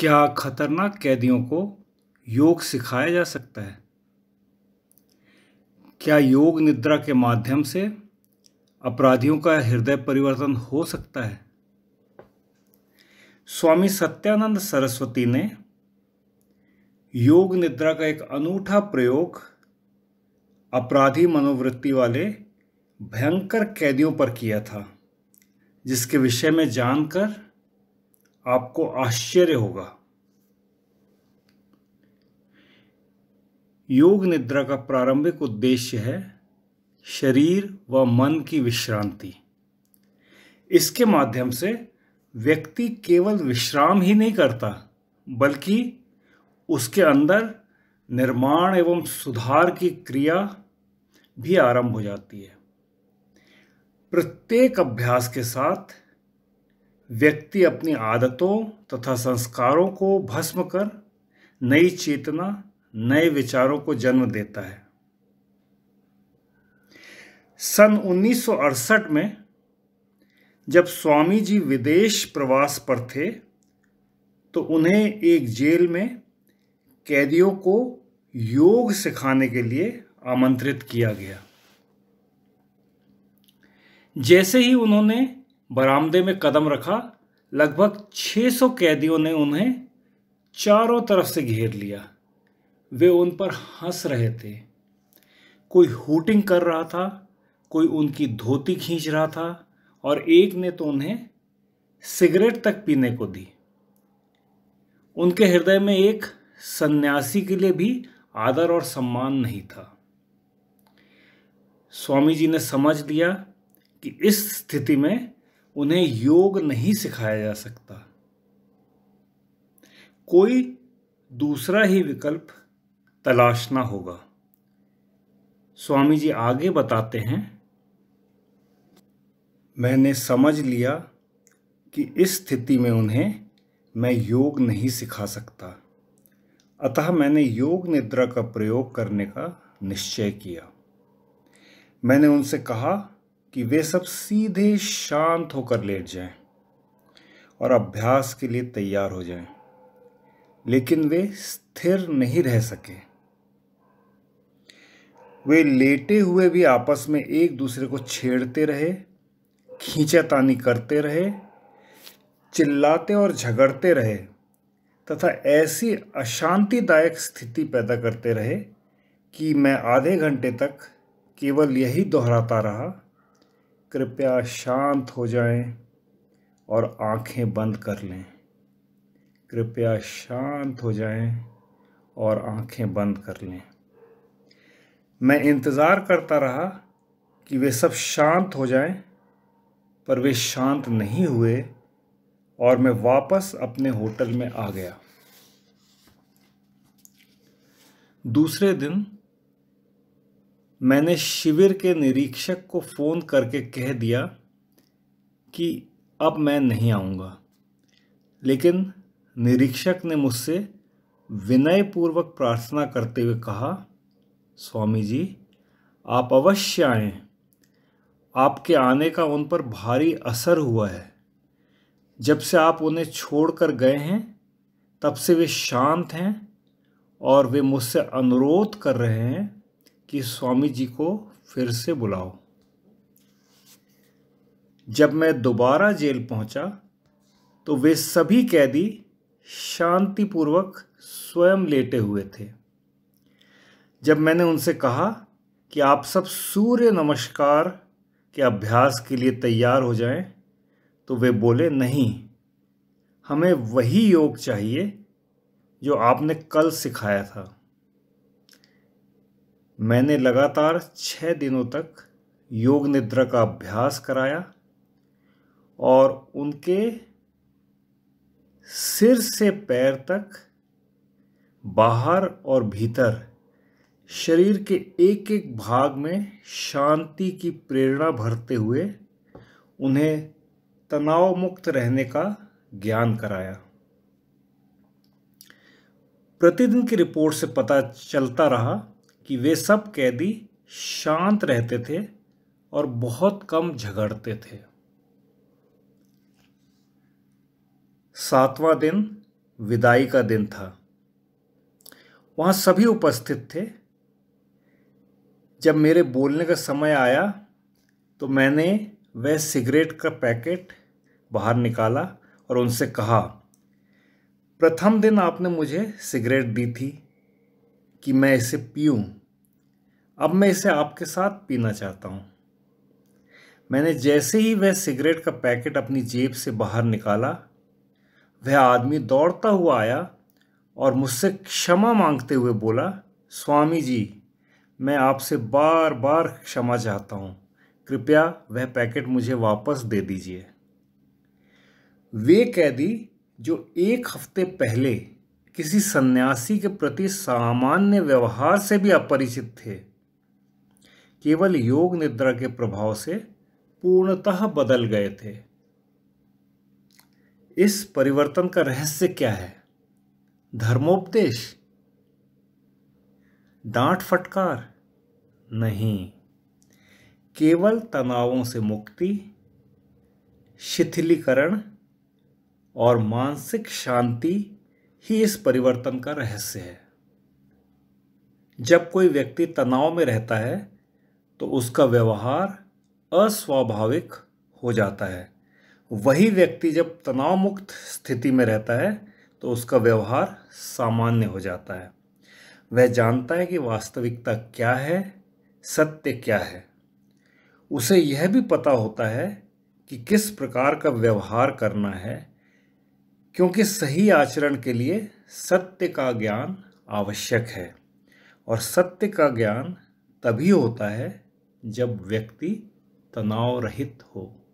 क्या खतरनाक कैदियों को योग सिखाया जा सकता है क्या योग निद्रा के माध्यम से अपराधियों का हृदय परिवर्तन हो सकता है स्वामी सत्यानंद सरस्वती ने योग निद्रा का एक अनूठा प्रयोग अपराधी मनोवृत्ति वाले भयंकर कैदियों पर किया था जिसके विषय में जानकर आपको आश्चर्य होगा योग निद्रा का प्रारंभिक उद्देश्य है शरीर व मन की विश्रांति इसके माध्यम से व्यक्ति केवल विश्राम ही नहीं करता बल्कि उसके अंदर निर्माण एवं सुधार की क्रिया भी आरंभ हो जाती है प्रत्येक अभ्यास के साथ व्यक्ति अपनी आदतों तथा संस्कारों को भस्म कर नई चेतना नए विचारों को जन्म देता है सन 1968 में जब स्वामी जी विदेश प्रवास पर थे तो उन्हें एक जेल में कैदियों को योग सिखाने के लिए आमंत्रित किया गया जैसे ही उन्होंने बरामदे में कदम रखा लगभग 600 कैदियों ने उन्हें चारों तरफ से घेर लिया वे उन पर हंस रहे थे कोई हूटिंग कर रहा था कोई उनकी धोती खींच रहा था और एक ने तो उन्हें सिगरेट तक पीने को दी उनके हृदय में एक सन्यासी के लिए भी आदर और सम्मान नहीं था स्वामी जी ने समझ लिया कि इस स्थिति में उन्हें योग नहीं सिखाया जा सकता कोई दूसरा ही विकल्प तलाशना होगा स्वामी जी आगे बताते हैं मैंने समझ लिया कि इस स्थिति में उन्हें मैं योग नहीं सिखा सकता अतः मैंने योग निद्रा का प्रयोग करने का निश्चय किया मैंने उनसे कहा कि वे सब सीधे शांत होकर लेट जाएं और अभ्यास के लिए तैयार हो जाएं लेकिन वे स्थिर नहीं रह सके वे लेटे हुए भी आपस में एक दूसरे को छेड़ते रहे खींचातानी करते रहे चिल्लाते और झगड़ते रहे तथा ऐसी अशांतिदायक स्थिति पैदा करते रहे कि मैं आधे घंटे तक केवल यही दोहराता रहा कृपया शांत हो जाएं और आंखें बंद कर लें कृपया शांत हो जाएं और आंखें बंद कर लें मैं इंतज़ार करता रहा कि वे सब शांत हो जाएं, पर वे शांत नहीं हुए और मैं वापस अपने होटल में आ गया दूसरे दिन मैंने शिविर के निरीक्षक को फ़ोन करके कह दिया कि अब मैं नहीं आऊँगा लेकिन निरीक्षक ने मुझसे विनयपूर्वक प्रार्थना करते हुए कहा स्वामी जी आप अवश्य आएँ आपके आने का उन पर भारी असर हुआ है जब से आप उन्हें छोड़कर गए हैं तब से वे शांत हैं और वे मुझसे अनुरोध कर रहे हैं कि स्वामी जी को फिर से बुलाओ जब मैं दोबारा जेल पहुंचा तो वे सभी कैदी शांतिपूर्वक स्वयं लेटे हुए थे जब मैंने उनसे कहा कि आप सब सूर्य नमस्कार के अभ्यास के लिए तैयार हो जाएं, तो वे बोले नहीं हमें वही योग चाहिए जो आपने कल सिखाया था मैंने लगातार छः दिनों तक योग निद्रा का अभ्यास कराया और उनके सिर से पैर तक बाहर और भीतर शरीर के एक एक भाग में शांति की प्रेरणा भरते हुए उन्हें तनाव मुक्त रहने का ज्ञान कराया प्रतिदिन की रिपोर्ट से पता चलता रहा कि वे सब कैदी शांत रहते थे और बहुत कम झगड़ते थे सातवां दिन विदाई का दिन था वहां सभी उपस्थित थे जब मेरे बोलने का समय आया तो मैंने वह सिगरेट का पैकेट बाहर निकाला और उनसे कहा प्रथम दिन आपने मुझे सिगरेट दी थी कि मैं इसे पीऊँ अब मैं इसे आपके साथ पीना चाहता हूँ मैंने जैसे ही वह सिगरेट का पैकेट अपनी जेब से बाहर निकाला वह आदमी दौड़ता हुआ आया और मुझसे क्षमा मांगते हुए बोला स्वामी जी मैं आपसे बार बार क्षमा चाहता हूँ कृपया वह पैकेट मुझे वापस दे दीजिए वे कैदी जो एक हफ्ते पहले किसी सन्यासी के प्रति सामान्य व्यवहार से भी अपरिचित थे केवल योग निद्रा के प्रभाव से पूर्णतः बदल गए थे इस परिवर्तन का रहस्य क्या है धर्मोपदेश डांट फटकार नहीं केवल तनावों से मुक्ति शिथिलीकरण और मानसिक शांति ही इस परिवर्तन का रहस्य है जब कोई व्यक्ति तनाव में रहता है तो उसका व्यवहार अस्वाभाविक हो जाता है वही व्यक्ति जब तनाव मुक्त स्थिति में रहता है तो उसका व्यवहार सामान्य हो जाता है वह जानता है कि वास्तविकता क्या है सत्य क्या है उसे यह भी पता होता है कि किस प्रकार का व्यवहार करना है क्योंकि सही आचरण के लिए सत्य का ज्ञान आवश्यक है और सत्य का ज्ञान तभी होता है जब व्यक्ति तनाव रहित हो